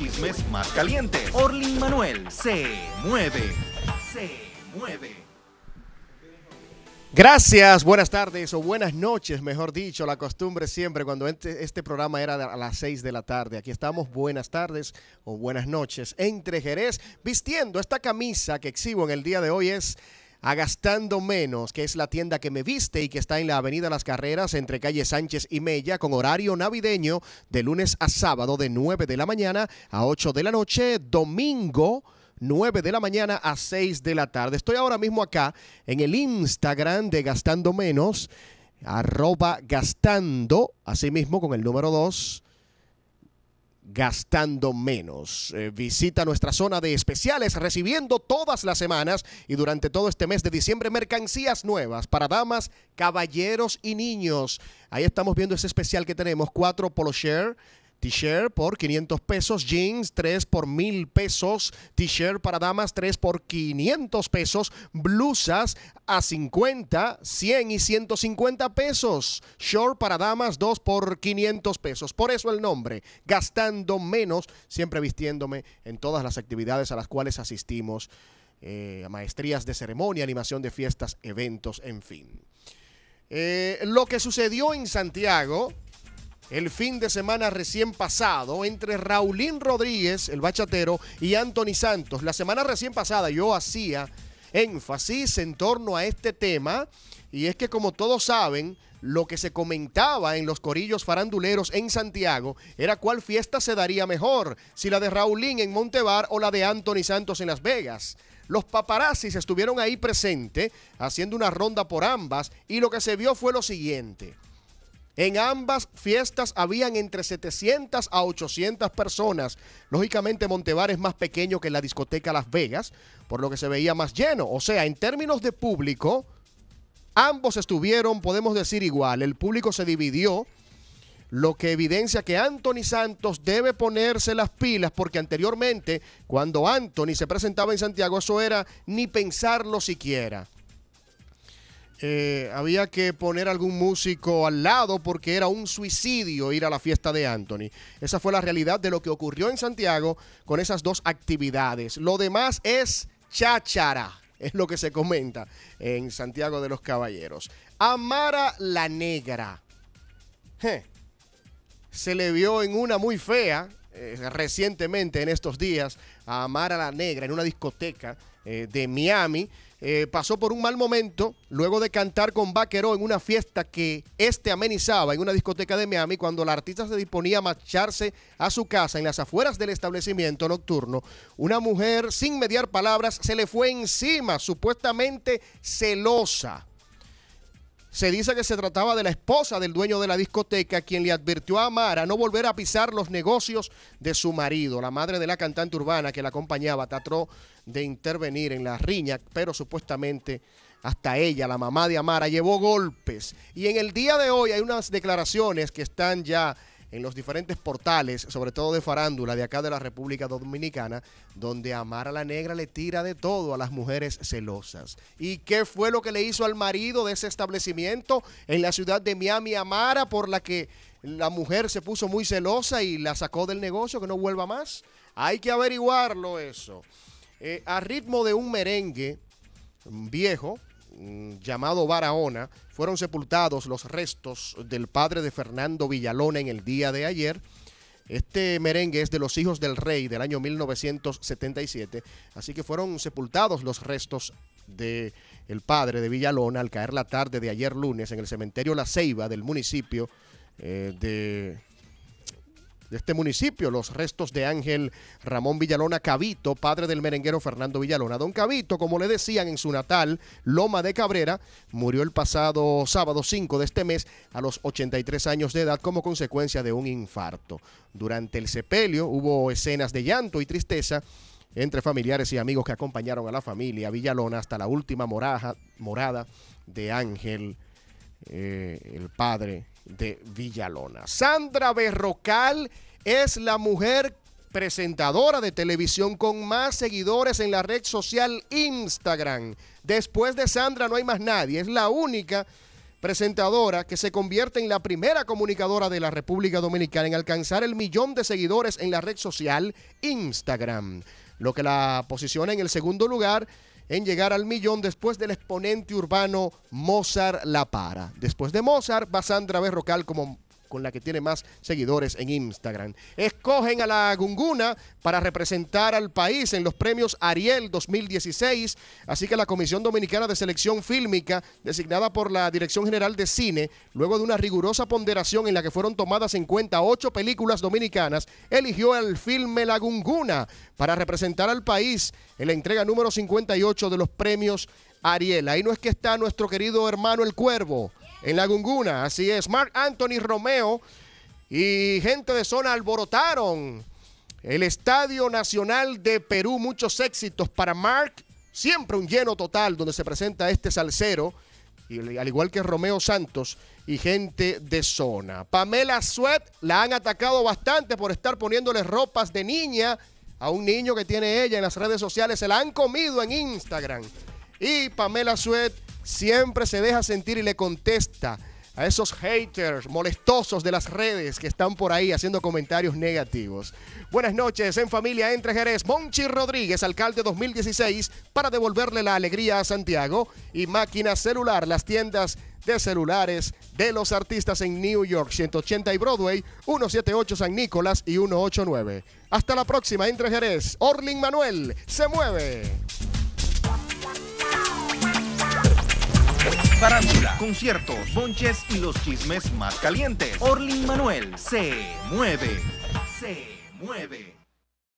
chismes más calientes. Orlin Manuel se mueve. Se mueve. Gracias, buenas tardes o buenas noches, mejor dicho, la costumbre siempre cuando este, este programa era a las 6 de la tarde. Aquí estamos, buenas tardes o buenas noches. Entre Jerez, vistiendo esta camisa que exhibo en el día de hoy es a Gastando Menos, que es la tienda que me viste y que está en la Avenida Las Carreras entre calle Sánchez y Mella con horario navideño de lunes a sábado de 9 de la mañana a 8 de la noche, domingo. 9 de la mañana a 6 de la tarde. Estoy ahora mismo acá en el Instagram de Gastando Menos, arroba gastando, asimismo con el número 2, gastando menos. Eh, visita nuestra zona de especiales recibiendo todas las semanas y durante todo este mes de diciembre mercancías nuevas para damas, caballeros y niños. Ahí estamos viendo ese especial que tenemos, cuatro Polo Share T-shirt por 500 pesos, jeans 3 por 1000 pesos, t-shirt para damas 3 por 500 pesos, blusas a 50, 100 y 150 pesos, short para damas 2 por 500 pesos. Por eso el nombre, gastando menos, siempre vistiéndome en todas las actividades a las cuales asistimos, eh, maestrías de ceremonia, animación de fiestas, eventos, en fin. Eh, lo que sucedió en Santiago el fin de semana recién pasado entre Raulín Rodríguez, el bachatero, y Anthony Santos. La semana recién pasada yo hacía énfasis en torno a este tema y es que como todos saben, lo que se comentaba en los corillos faranduleros en Santiago era cuál fiesta se daría mejor, si la de Raulín en Montebar o la de Anthony Santos en Las Vegas. Los paparazzis estuvieron ahí presentes haciendo una ronda por ambas y lo que se vio fue lo siguiente. En ambas fiestas habían entre 700 a 800 personas. Lógicamente Montebar es más pequeño que la discoteca Las Vegas, por lo que se veía más lleno. O sea, en términos de público, ambos estuvieron, podemos decir igual, el público se dividió lo que evidencia que Anthony Santos debe ponerse las pilas, porque anteriormente, cuando Anthony se presentaba en Santiago, eso era ni pensarlo siquiera. Eh, había que poner algún músico al lado porque era un suicidio ir a la fiesta de Anthony. Esa fue la realidad de lo que ocurrió en Santiago con esas dos actividades. Lo demás es cháchara, es lo que se comenta en Santiago de los Caballeros. Amara la Negra. Se le vio en una muy fea eh, recientemente en estos días a a la Negra en una discoteca eh, de Miami. Eh, pasó por un mal momento luego de cantar con Vaqueró en una fiesta que este amenizaba en una discoteca de Miami cuando la artista se disponía a marcharse a su casa en las afueras del establecimiento nocturno. Una mujer sin mediar palabras se le fue encima, supuestamente celosa. Se dice que se trataba de la esposa del dueño de la discoteca, quien le advirtió a Amara no volver a pisar los negocios de su marido. La madre de la cantante urbana que la acompañaba trató de intervenir en la riña, pero supuestamente hasta ella, la mamá de Amara, llevó golpes. Y en el día de hoy hay unas declaraciones que están ya en los diferentes portales, sobre todo de farándula de acá de la República Dominicana, donde Amara la Negra le tira de todo a las mujeres celosas. ¿Y qué fue lo que le hizo al marido de ese establecimiento en la ciudad de Miami Amara por la que la mujer se puso muy celosa y la sacó del negocio, que no vuelva más? Hay que averiguarlo eso. Eh, a ritmo de un merengue viejo, Mm, llamado Barahona, fueron sepultados los restos del padre de Fernando Villalona en el día de ayer. Este merengue es de los hijos del rey del año 1977, así que fueron sepultados los restos de el padre de Villalona al caer la tarde de ayer lunes en el cementerio La Ceiba del municipio eh, de de este municipio, los restos de Ángel Ramón Villalona Cabito, padre del merenguero Fernando Villalona. Don Cabito, como le decían en su natal, Loma de Cabrera, murió el pasado sábado 5 de este mes a los 83 años de edad como consecuencia de un infarto. Durante el sepelio hubo escenas de llanto y tristeza entre familiares y amigos que acompañaron a la familia Villalona hasta la última moraja, morada de Ángel eh, el padre de Villalona. Sandra Berrocal es la mujer presentadora de televisión con más seguidores en la red social Instagram. Después de Sandra no hay más nadie, es la única presentadora que se convierte en la primera comunicadora de la República Dominicana en alcanzar el millón de seguidores en la red social Instagram, lo que la posiciona en el segundo lugar en llegar al millón después del exponente urbano Mozart La Para. Después de Mozart va Sandra Berrocal como con la que tiene más seguidores en Instagram. Escogen a la Gunguna para representar al país en los premios Ariel 2016, así que la Comisión Dominicana de Selección Fílmica, designada por la Dirección General de Cine, luego de una rigurosa ponderación en la que fueron tomadas en cuenta ocho películas dominicanas, eligió al filme La Gunguna para representar al país en la entrega número 58 de los premios Ariel. Ahí no es que está nuestro querido hermano el Cuervo en la Gunguna. Así es, Mark Anthony Romeo y gente de zona alborotaron el Estadio Nacional de Perú. Muchos éxitos para Mark. Siempre un lleno total donde se presenta este salsero, y, al igual que Romeo Santos y gente de zona. Pamela Suet la han atacado bastante por estar poniéndole ropas de niña a un niño que tiene ella en las redes sociales. Se la han comido en Instagram. Y Pamela Suet siempre se deja sentir y le contesta a esos haters molestosos de las redes que están por ahí haciendo comentarios negativos. Buenas noches, en familia entre Jerez, Monchi Rodríguez, alcalde 2016, para devolverle la alegría a Santiago y máquina celular, las tiendas de celulares de los artistas en New York, 180 y Broadway, 178 San Nicolás y 189. Hasta la próxima, entre Jerez, Orlin Manuel, se mueve. farándula, conciertos, ponches y los chismes más calientes. Orlin Manuel se mueve. Se mueve.